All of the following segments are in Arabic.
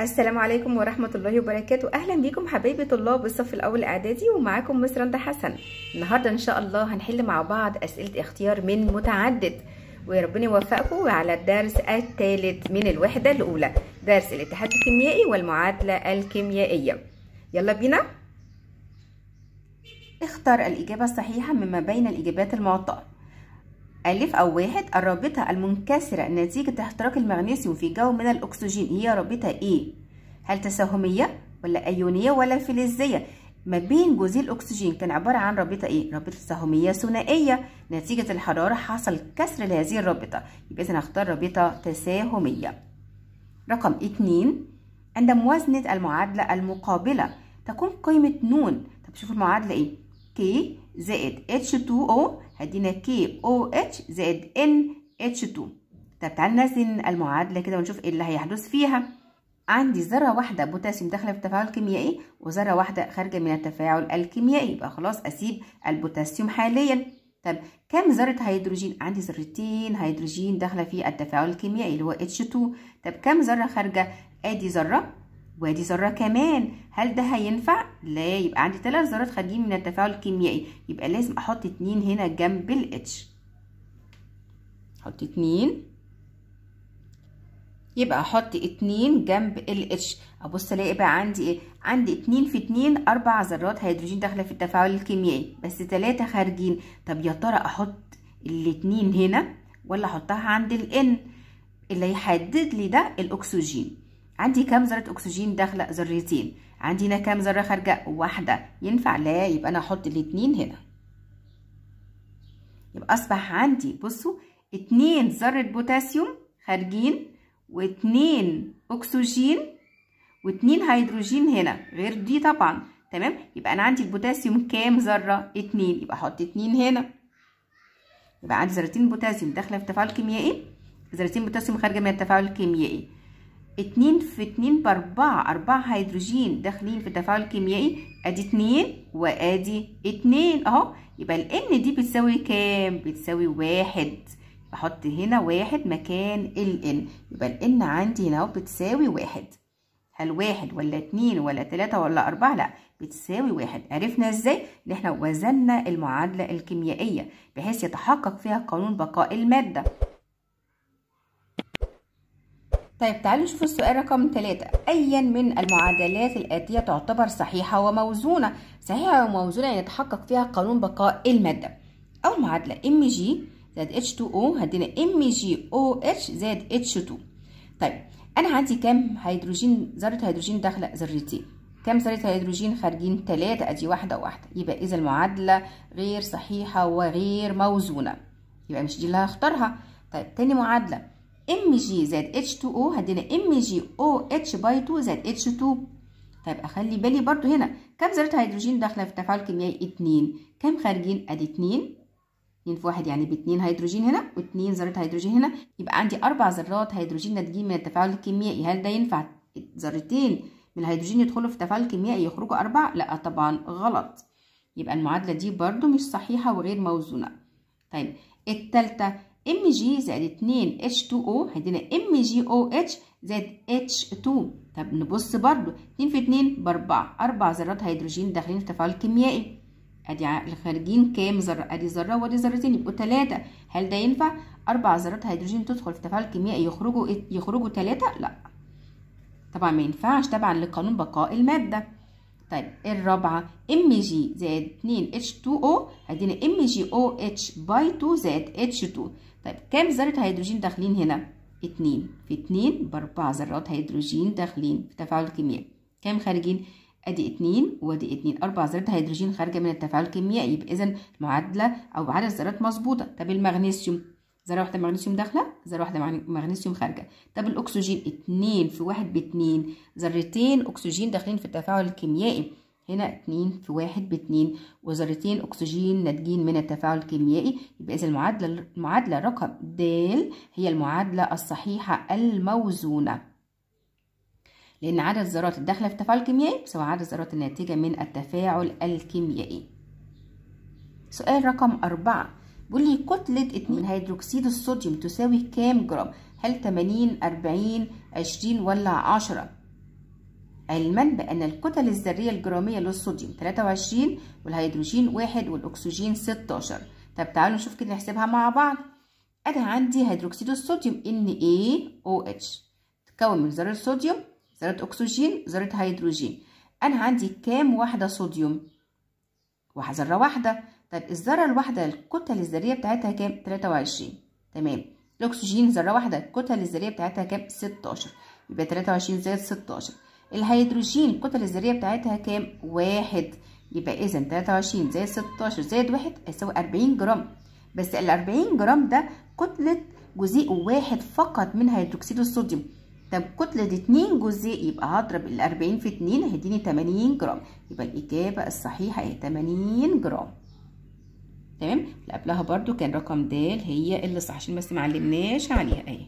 السلام عليكم ورحمة الله وبركاته أهلا بيكم حبايبي طلاب الصف الأول إعدادي ومعاكم مصر رندا حسن النهاردة إن شاء الله هنحل مع بعض أسئلة اختيار من متعدد ويا ربنا يوفقكم على الدرس الثالث من الوحدة الأولى درس الاتحاد الكيميائي والمعادلة الكيميائية يلا بينا اختر الإجابة الصحيحة مما بين الإجابات المعطاة ألف أو واحد الرابطة المنكسرة نتيجة احتراق المغنيسيوم في جو من الأكسجين هي رابطة إيه؟ هل تساهمية ولا أيونية ولا فلزية؟ ما بين جزيء الأكسجين كان عبارة عن رابطة إيه؟ رابطة تساهمية ثنائية نتيجة الحرارة حصل كسر لهذه الرابطة يبقى إذا هختار رابطة تساهمية رقم اتنين عند موازنة المعادلة المقابلة تكون قيمة ن طب شوفوا المعادلة إيه؟ K زائد H2O هدينا كي او اتش زائد ان اتش 2 طب تعالى نرسم المعادله كده ونشوف ايه اللي هيحدث فيها عندي ذره واحده بوتاسيوم داخله في التفاعل الكيميائي وذره واحده خارجه من التفاعل الكيميائي يبقى خلاص اسيب البوتاسيوم حاليا طب كم ذره هيدروجين عندي ذرتين هيدروجين داخله في التفاعل الكيميائي اللي هو اتش 2 طب كم ذره خارجه ادي ذره وادي ذره كمان هل ده هينفع لا يبقى عندي ثلاث ذرات خارجين من التفاعل الكيميائي يبقى لازم احط اتنين هنا جنب الاتش احط اتنين يبقى احط اتنين جنب الاتش ابص الاقي بقى عندي ايه عندي اتنين في اتنين اربع ذرات هيدروجين داخله في التفاعل الكيميائي بس تلاتة خارجين طب يا ترى احط الاتنين هنا ولا احطها عند الان اللي هيحدد لي ده الاكسجين عندي كام ذره اكسجين داخله ذرتين عندي هنا كام ذره خارجه واحده ينفع لا يبقى انا أحط الاتنين هنا يبقى اصبح عندي بصوا اتنين ذره بوتاسيوم خارجين واتنين اكسجين واتنين هيدروجين هنا غير دي طبعا تمام يبقى انا عندي البوتاسيوم كام ذره اتنين يبقى احط اتنين هنا يبقى عندي ذرتين بوتاسيوم داخله في تفاعل كيميائي ذرتين بوتاسيوم خارجه من التفاعل الكيميائي اتنين في اتنين باربعة أربعة هيدروجين داخلين في التفاعل الكيميائي أدي اتنين وأدي اتنين أهو يبقى ال N دي بتساوي كام؟ بتساوي واحد بحط هنا واحد مكان ال N يبقى ال N عندي هنا بتساوي واحد هل واحد ولا اتنين ولا تلاتة ولا أربعة؟ لأ بتساوي واحد عرفنا ازاي؟ إن احنا وزنا المعادلة الكيميائية بحيث يتحقق فيها قانون بقاء المادة طيب تعالوا نشوف السؤال رقم 3 أيا من المعادلات الآتية تعتبر صحيحة وموزونة صحيحة وموزونة يعني يتحقق فيها قانون بقاء المادة أول معادلة mg زائد H2O هدينا mgOH زائد H2 طيب أنا عندي كام هيدروجين ذرة هيدروجين داخلة ذرتين كام ذرة هيدروجين خارجين 3 أدي واحدة واحدة يبقى إذا المعادلة غير صحيحة وغير موزونة يبقى مش دي اللي هختارها طيب تاني معادلة ام جي زائد اتش 2 او هدينا ام جي او اتش باي 2 زائد اتش 2 طيب اخلي بالي برضو هنا كم ذره هيدروجين داخله في التفاعل الكيميائي اتنين كم خارجين ادي اتنين اتنين في واحد يعني باتنين هيدروجين هنا واتنين ذره هيدروجين هنا يبقى عندي اربع ذرات هيدروجين ناتجين من التفاعل الكيميائي هل ده ينفع ذرتين من الهيدروجين يدخلوا في التفاعل الكيميائي يخرجوا اربع لا طبعا غلط يبقى المعادله دي برضو مش صحيحه وغير موزونه طيب التالتة Mg زائد 2 h 2 o هيدينا MgOH زائد h 2 طب نبص برضو 2 في 2 ب 4 4 ذرات هيدروجين داخلين في التفاعل الكيميائي ادي الخارجين كام ذره ادي ذره وادي ذرتين يبقوا 3 هل ده ينفع 4 ذرات هيدروجين تدخل في التفاعل الكيميائي يخرجوا إيه؟ يخرجوا 3 لا طبعا ما ينفعش تبعا لقانون بقاء الماده طيب الرابعه Mg زائد 2 h 2 o هدينا MgOH باي 2 زائد h 2 طيب كام ذرة هيدروجين داخلين هنا؟ اتنين في اتنين بأربع ذرات هيدروجين داخلين في التفاعل الكيميائي كام خارجين؟ ادي اتنين وادي اتنين أربع ذرات هيدروجين خارجة من التفاعل الكيميائي يبقى إذا المعادلة أو عدد الذرات مظبوطة طب المغنيسيوم ذرة واحدة مغنيسيوم داخلة ذرة واحدة مغنيسيوم خارجة طب الأكسجين اتنين في واحد باتنين ذرتين أكسجين داخلين في التفاعل الكيميائي هنا اتنين في واحد باتنين وذرتين أكسجين ناتجين من التفاعل الكيميائي يبقى إذا المعادلة المعادلة رقم د هي المعادلة الصحيحة الموزونة لأن عدد الذرات الداخلة في التفاعل الكيميائي سواء عدد الذرات الناتجة من التفاعل الكيميائي سؤال رقم أربعة بيقول لي كتلة اتنين هيدروكسيد الصوديوم تساوي كام جرام؟ هل 80 40 20 ولا 10؟ علما بأن الكتل الذرية الجرامية للصوديوم 23 والهيدروجين 1 والأكسجين 16 طب تعالوا نشوف كده نحسبها مع بعض أنا عندي هيدروكسيد الصوديوم NaOH تتكون من ذرة صوديوم ذرة أكسجين ذرة هيدروجين أنا عندي كام واحدة صوديوم؟ ذرة واحدة طب الذرة الواحدة الكتل الذرية بتاعتها كام؟ 23 تمام الأكسجين ذرة واحدة الكتل الذرية بتاعتها كام؟ 16 يبقى 23 زائد 16 الهيدروجين الكتلة الذريه بتاعتها كام واحد يبقى اذا 23 زائد 16 زائد واحد هيساوي 40 جرام بس ال 40 جرام ده كتله جزيء واحد فقط من هيدروكسيد الصوديوم طب كتلة 2 جزيء يبقى هضرب ال 40 في 2 هيديني 80 جرام يبقى الإجابة الصحيحة هي 80 جرام تمام اللي قبلها برضو كان رقم د هي اللي صح عشان بس ما علمناش عليها اهي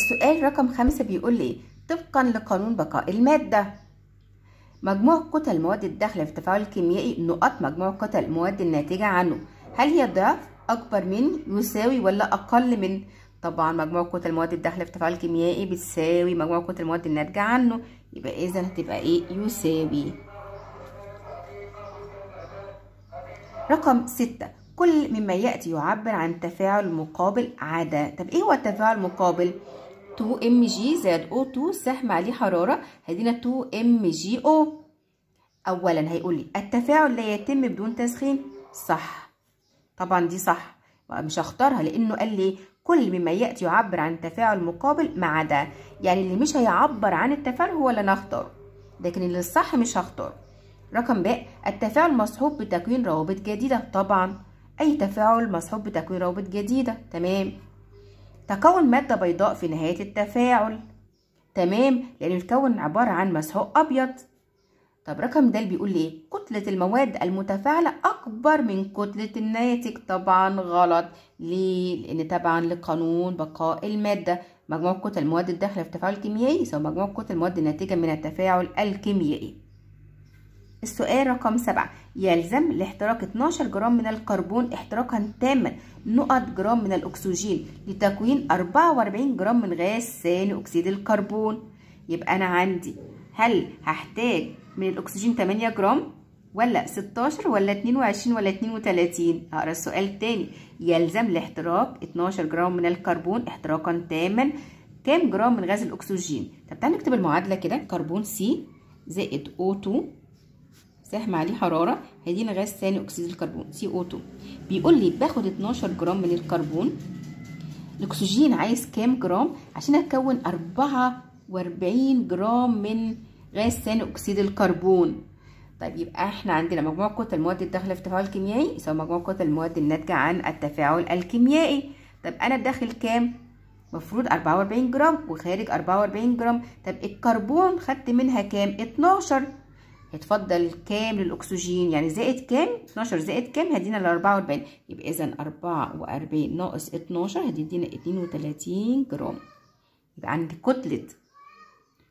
السؤال رقم خمسة بيقول لي طبقا لقانون بقاء المادة مجموع كتل مواد الداخلة في التفاعل الكيميائي نقط مجموع كتل المواد الناتجة عنه هل هي ضعف أكبر من يساوي ولا أقل من طبعا مجموع كتل مواد الداخلة في التفاعل الكيميائي بتساوي مجموع كتل المواد الناتجة عنه يبقى إذا هتبقى إيه يساوي رقم ستة كل مما يأتي يعبر عن تفاعل مقابل عدا طب إيه هو التفاعل المقابل 2 mg زائد او 2 سهم عليه حراره هيدينا 2 mg او اولا هيقول لي التفاعل لا يتم بدون تسخين صح طبعا دي صح مش هختارها لانه قال لي كل مما ياتي يعبر عن تفاعل مقابل ما عدا يعني اللي مش هيعبر عن التفاعل هو اللي انا هختاره لكن اللي الصح مش هختاره رقم ب التفاعل مصحوب بتكوين روابط جديده طبعا اي تفاعل مصحوب بتكوين روابط جديده تمام تكون مادة بيضاء في نهاية التفاعل تمام يعني لأنه يتكون عبارة عن مسحوق أبيض طب رقم ده بيقول ايه كتلة المواد المتفاعلة أكبر من كتلة الناتج طبعا غلط ليه لأن طبعا لقانون بقاء المادة مجموع كتل المواد الداخلة في التفاعل الكيميائي سواء مجموع كتل المواد الناتجة من التفاعل الكيميائي السؤال رقم سبعة يلزم لاحتراق 12 جرام من الكربون احتراقا تاما نقط جرام من الأكسجين لتكوين 44 جرام من غاز ثاني أكسيد الكربون يبقى أنا عندي هل هحتاج من الأكسجين 8 جرام ولا 16 ولا 22 ولا 32 هقرا السؤال تاني يلزم لاحتراق 12 جرام من الكربون احتراقا تاما كام جرام من غاز الأكسجين طب تعالى نكتب المعادلة كده كربون سي زائد O2 ساهم عليه حراره هيدينا غاز ثاني اكسيد الكربون سي او 2 بيقول لي باخد 12 جرام من الكربون الاكسجين عايز كام جرام عشان اكون 44 جرام من غاز ثاني اكسيد الكربون طيب يبقى احنا عندنا مجموع كتل المواد الداخله في التفاعل الكيميائي يساوي مجموع كتل المواد الناتجه عن التفاعل الكيميائي طب انا داخل كام مفروض 44 جرام وخارج 44 جرام طب الكربون خدت منها كام 12 يتفضل كام للاكسجين يعني زائد كام 12 زائد كام هدينا ال 44 يبقى اذا 44 ناقص 12 هتدينا 32 جرام يبقى عندي كتله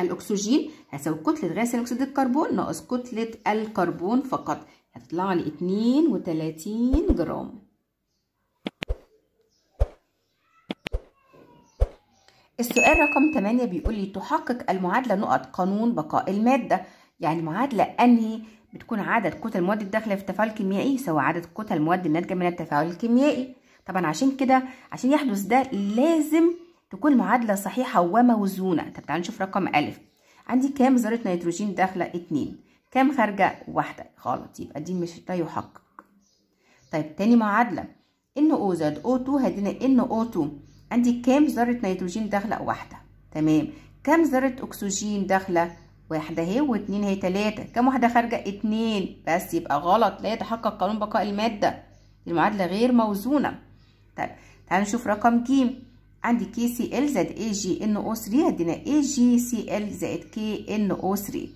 الاكسجين هساوي كتله غاز ثاني اكسيد الكربون ناقص كتله الكربون فقط هتطلع لي 32 جرام السؤال رقم 8 بيقول لي تحقق المعادلة نقط قانون بقاء المادة يعني معادلة أنهي بتكون عدد كتل المواد الداخلة في التفاعل الكيميائي سواء عدد كتل المواد الناتجة من التفاعل الكيميائي طبعا عشان كده عشان يحدث ده لازم تكون المعادلة صحيحة وموزونة طب تعالوا نشوف رقم أ عندي كام ذرة نيتروجين داخلة اتنين كام خارجة واحدة غلط يبقى دي مش لا يحقق طيب تاني معادلة إن أو زاد أو O2 هدينا إن أو 2 عندي كام ذرة نيتروجين داخلة واحدة تمام كام ذرة أكسجين داخلة واحدة اهي واتنين اهي تلاتة كم واحدة خارجة اتنين بس يبقى غلط لا يتحقق قانون بقاء المادة المعادلة غير موزونة طيب تعالوا نشوف رقم ج عندي كي سي ال زائد اي جي ان او 3 هدينا اي جي سي ال زائد كي ان او 3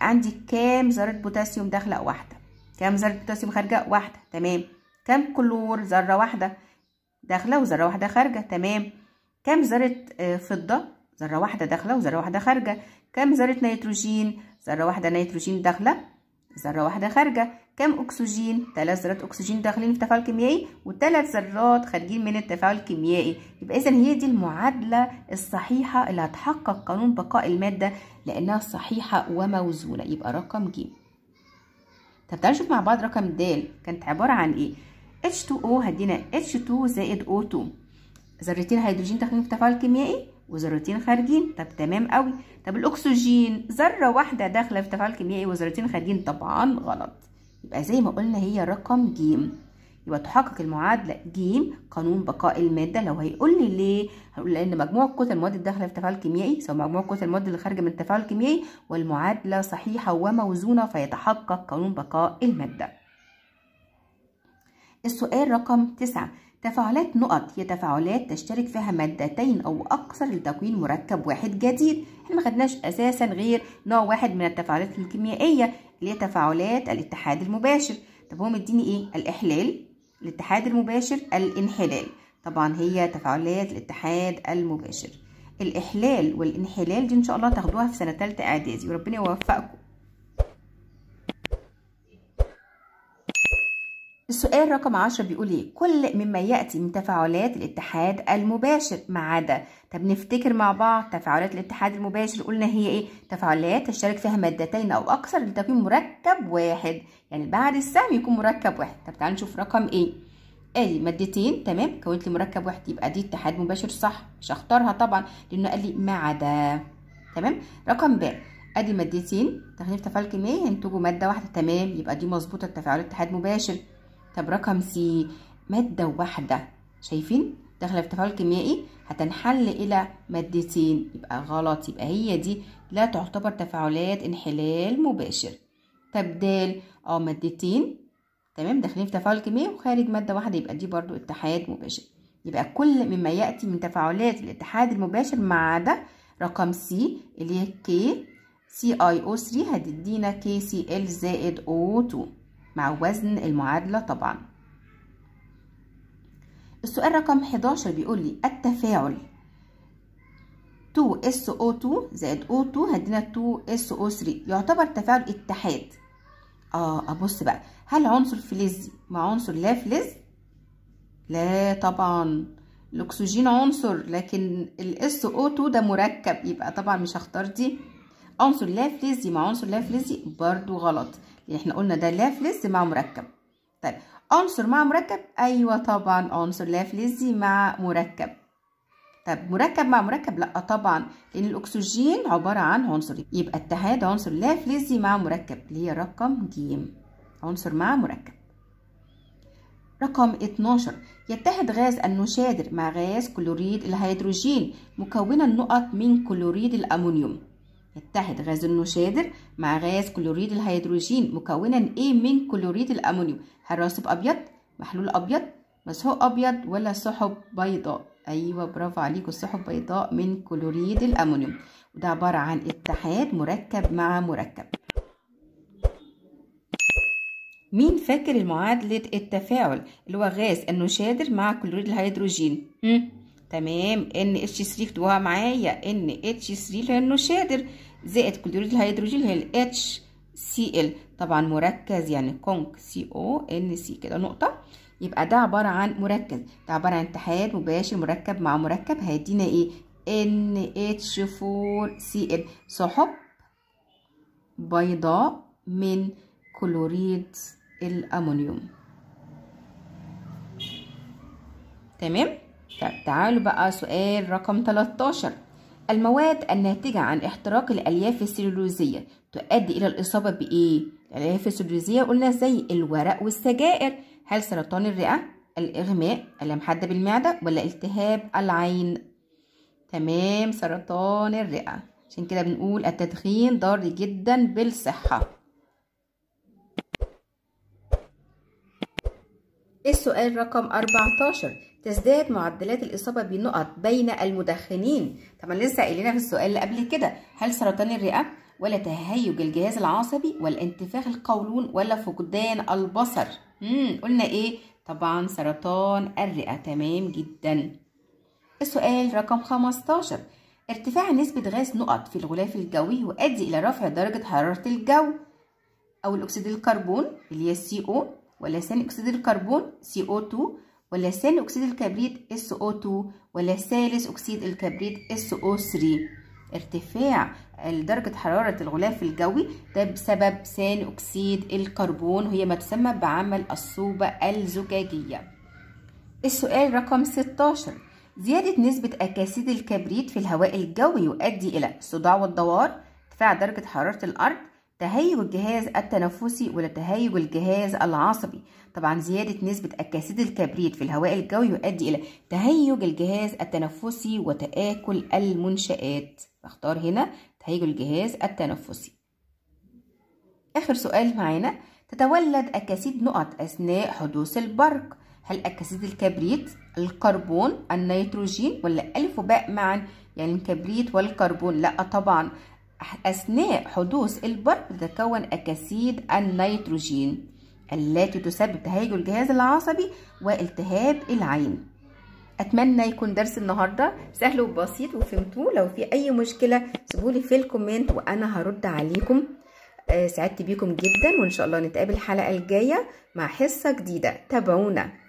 عندي كام ذرة بوتاسيوم داخلة واحدة كام ذرة بوتاسيوم خارجة واحدة تمام كام كلور ذرة واحدة داخلة وذرة واحدة خارجة تمام كام ذرة آه، فضة ذره واحده داخله وذره واحده خارجه كم ذره نيتروجين ذره واحده نيتروجين داخله ذره واحده خارجه كم اكسجين ثلاث ذرات اكسجين داخلين في التفاعل الكيميائي وثلاث ذرات خارجين من التفاعل الكيميائي يبقى اذا هي دي المعادله الصحيحه اللي هتحقق قانون بقاء الماده لانها صحيحه وموزونه يبقى رقم ج طب تعالوا نشوف مع بعض رقم د كانت عباره عن ايه H2O هدينا H2 زائد O2 ذرتين هيدروجين داخلين في التفاعل الكيميائي وذرتين خارجين طب تمام قوي طب الاكسجين ذره واحده داخله في تفاعل كيميائي وذرتين خارجين طبعا غلط يبقى زي ما قلنا هي رقم ج يبقى تحقق المعادله ج قانون بقاء الماده لو هيقول لي ليه هقول لان مجموع كتل المواد الداخله في تفاعل كيميائي سواء مجموع كتل المواد اللي خارجه من التفاعل الكيميائي والمعادله صحيحه وموزونه فيتحقق قانون بقاء الماده السؤال رقم 9 تفاعلات نقط هي تفاعلات تشترك فيها مادتين أو أكثر لتكوين مركب واحد جديد احنا ما خدناش أساسا غير نوع واحد من التفاعلات الكيميائية اللي هي تفاعلات الاتحاد المباشر طب هو مديني إيه؟ الإحلال الاتحاد المباشر الانحلال طبعا هي تفاعلات الاتحاد المباشر الإحلال والانحلال دي إن شاء الله تاخدوها في سنة ثالثه إعدادي وربنا يوفقكم السؤال رقم 10 بيقول ايه كل مما ياتي من تفاعلات الاتحاد المباشر ما عدا طب نفتكر مع بعض تفاعلات الاتحاد المباشر قلنا هي ايه تفاعلات تشترك فيها مادتين او اكثر لتكوين مركب واحد يعني بعد السهم يكون مركب واحد طب تعالوا نشوف رقم ايه ادي مادتين تمام كونت لي مركب واحد يبقى دي اتحاد مباشر صح مش هختارها طبعا لانه قال لي ما عدا تمام رقم ب ادي مادتين تخليف تفاعل كيميائي ينتجوا ماده واحده تمام يبقى دي مظبوطه التفاعل اتحاد مباشر طب رقم سي مادة واحدة شايفين داخلة في تفاعل كيميائي هتنحل إلى مادتين يبقى غلط يبقى هي دي لا تعتبر تفاعلات انحلال مباشر طب د اه مادتين تمام داخلين في تفاعل كيميائي وخارج مادة واحدة يبقى دي برضو اتحاد مباشر يبقى كل مما يأتي من تفاعلات الاتحاد المباشر ما عدا رقم سي اللي هي كي سي اي او 3 هتدينا كي سي ال زائد او 2 مع وزن المعادلة طبعا السؤال رقم 11 بيقول لي التفاعل 2SO2 زائد O2 هدينا 2SO3 يعتبر تفاعل اتحاد اه ابص بقى هل عنصر فلزي مع عنصر لا فلز لا طبعا الاكسجين عنصر لكن الاس او 2 ده مركب يبقى طبعا مش هختار دي عنصر لا فلزي مع عنصر لا فلزي برضو غلط لان يعني احنا قلنا ده لا فلز مع مركب طيب عنصر مع مركب ايوه طبعا عنصر لا فلزي مع مركب طب مركب مع مركب لا طبعا لان الاكسجين عباره عن عنصرين يبقى اتحاد عنصر لا فلزي مع مركب اللي هي رقم ج عنصر مع مركب رقم 12 يتحد غاز النشادر مع غاز كلوريد الهيدروجين مكونا نقط من كلوريد الامونيوم يتحد غاز النشادر مع غاز كلوريد الهيدروجين مكونا ايه من كلوريد الامونيوم هل راسب ابيض محلول ابيض مسحوق ابيض ولا سحب بيضاء ايوه برافو عليكم السحب بيضاء من كلوريد الامونيوم وده عباره عن اتحاد مركب مع مركب مين فاكر المعادلة التفاعل اللي هو غاز النشادر مع كلوريد الهيدروجين؟ تمام ان اتش 3 اكتبوها معايا ان اتش 3 لانه شادر زائد كلوريد الهيدروجين هي الاتش سي ال طبعا مركز يعني كونك سي او ان سي كده نقطه يبقى ده عباره عن مركز ده عباره عن اتحاد مباشر مركب مع مركب هيدينا ايه ان اتش 4 سي ال سحب بيضاء من كلوريد الامونيوم تمام طيب تعالوا بقى سؤال رقم 13 المواد الناتجة عن احتراق الألياف السيلولوزية تؤدي إلى الإصابة بإيه؟ الألياف السيلولوزية قلنا زي الورق والسجائر هل سرطان الرئة؟ الإغماء؟ ألم حادة بالمعدة؟ ولا التهاب العين؟ تمام سرطان الرئة عشان كده بنقول التدخين ضار جدا بالصحة السؤال رقم 14 تزداد معدلات الإصابة بنقط بين المدخنين طبعا لسه قايلينها في السؤال اللي قبل كده هل سرطان الرئة ولا تهيج الجهاز العصبي ولا انتفاخ القولون ولا فقدان البصر مم. قلنا ايه طبعا سرطان الرئة تمام جدا السؤال رقم 15 ارتفاع نسبة غاز نقط في الغلاف الجوي يؤدي إلى رفع درجة حرارة الجو أو الأكسيد الكربون اللي هي CO ولا ثاني أكسيد الكربون CO2 ولا ثاني أكسيد الكبريت SO2 ولا ثالث أكسيد الكبريت SO3 ارتفاع درجة حرارة الغلاف الجوي ده بسبب ثاني أكسيد الكربون وهي ما تسمى بعمل الصوبة الزجاجية السؤال رقم 16 زيادة نسبة أكاسيد الكبريت في الهواء الجوي يؤدي إلى صداع والدوار ارتفاع درجة حرارة الأرض تهيج الجهاز التنفسي ولا تهيج الجهاز العصبي طبعا زيادة نسبة أكاسيد الكبريت في الهواء الجوي يؤدي إلى تهيج الجهاز التنفسي وتآكل المنشآت بختار هنا تهيج الجهاز التنفسي آخر سؤال معانا تتولد أكاسيد نقط أثناء حدوث البرق هل أكاسيد الكبريت الكربون النيتروجين ولا ألف وباء معا يعني الكبريت والكربون لا طبعا أثناء حدوث البرق تتكون أكاسيد النيتروجين التي تسبب تهيج الجهاز العصبي والتهاب العين اتمنى يكون درس النهارده سهل وبسيط وفهمتوه لو في اي مشكله سيبولي في الكومنت وانا هرد عليكم آه، سعدت بيكم جدا وان شاء الله نتقابل الحلقه الجايه مع حصه جديده تابعونا